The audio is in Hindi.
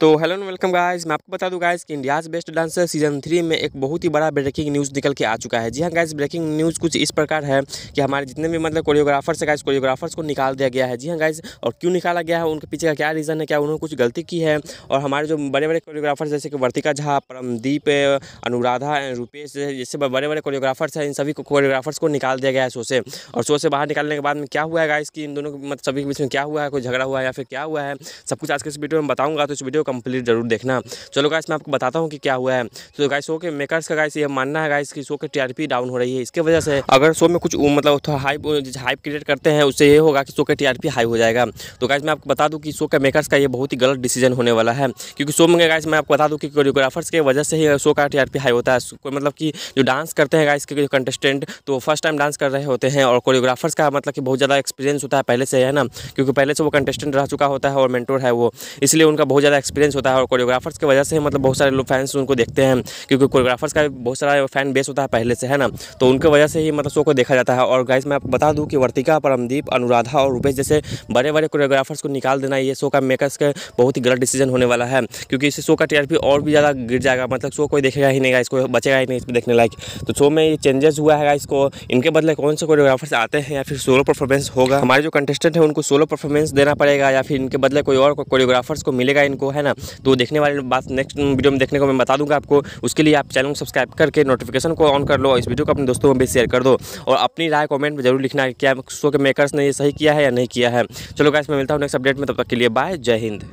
तो हेलो एंड वेलकम गाइस मैं आपको बता दूं गाइस कि India's best dancer season three में एक बहुत ही बड़ा ब्रेकिंग न्यूज़ निकल के आ चुका है जी हाँ गाइस ब्रेकिंग न्यूज़ कुछ इस प्रकार है कि हमारे जितने भी मतलब कोरियोग्राफर्स है गाइस कोरियोग्राफर्स को निकाल दिया गया है जी हाँ गाइस और क्यों निकाला गया है उनके पीछे का क्या रीज़न है क्या उन्होंने कुछ गलती की है और हमारे जो बड़े बड़े कोरियोग्राफर्स जैसे कि वर्तिका झा परमदीप अनुराधा रूपेश जैसे बड़े बड़े कोरियोग्राफर्स हैं इन सभी कोरियोग्राफर्स को निकाल दिया गया है शो से और शो से बाहर निकालने के बाद में क्या हुआ है गाइस कि इन दोनों मतलब सभी के बीच में क्या हुआ है कोई झगड़ा हुआ है या फिर क्या हुआ है सब कुछ आज के इस वीडियो में बताऊँगा तो इस वीडियो कंप्लीट जरूर देखना चलो गाइस मैं आपको बताता हूँ कि क्या हुआ है तो गाइस शो के मेकर्स का गाइस ये मानना है गाइस कि शो के टीआरपी डाउन हो रही है इसके वजह से अगर शो में कुछ मतलब हाइप हाइप क्रिएट करते हैं उससे ये होगा कि शो के टीआरपी हाई हो जाएगा तो गाइस मैं आपको बता दूँ कि शो के मेकर्स का ये बहुत ही गलत डिसीजन होने वाला है क्योंकि शो में गाइस मैं आपको बता दूँ कि कोरियोग्राफर्स की वजह से ही शो का टीआरपी हाई होता है मतलब कि जो डांस करते हैं गाइस के कंटेस्टेंट तो फर्स्ट टाइम डांस कर रहे होते हैं और कोरियोग्राफर्स का मतलब कि बहुत ज़्यादा एक्सपीरियंस होता है पहले से है ना क्योंकि पहले से वो कंटेस्टेंट रह चुका होता है और मेंटोर है वो इसलिए उनका बहुत ज़्यादा एक्सपीरियंस एक्सपीरियंस होता है और कोरियोग्राफर्स की वजह से मतलब बहुत सारे लोग फैंस उनको देखते हैं क्योंकि कोरियोग्राफर्स का बहुत सारा फैन बेस होता है पहले से है ना तो उनकी वजह से ही मतलब शो को देखा जाता है और गाइस मैं आपको बता दूँ कि वर्तिका परमदीप अनुराधा और रूपेश जैसे बड़े बड़े कोरियोग्राफर्स को निकाल देना ये शो का मेकर्स का बहुत ही गलत डिसीजन होने वाला है क्योंकि इस शो का टी और भी ज़्यादा गिर जाएगा मतलब शो कोई देखेगा ही नहीं इसको बचेगा ही नहीं इसमें देखने लायक तो शो में ये चेंजेस हुआ है इसको इनके बदले कौन से कोरियोग्राफर्स आते हैं या फिर सोलो परफॉर्मेंस होगा हमारे जो कंटेस्टेंट है उनको सोलो परफॉर्मेंस देना पड़ेगा या फिर इनके बदले कोई और कोरियोग्राफर्स को मिलेगा इनको है ना ना तो देखने वाली बात नेक्स्ट वीडियो में देखने को मैं बता दूंगा आपको उसके लिए आप चैनल को सब्सक्राइब करके नोटिफिकेशन को ऑन कर लो इस वीडियो को अपने दोस्तों में भी शेयर कर दो और अपनी राय कॉमेंट में जरूर लिखना है क्या शो के मेकर्स ने ये सही किया है या नहीं किया है चलो गाइस मैं मिलता हूँ नेक्स्ट अपडेट में तब तक के लिए बाय जय हिंद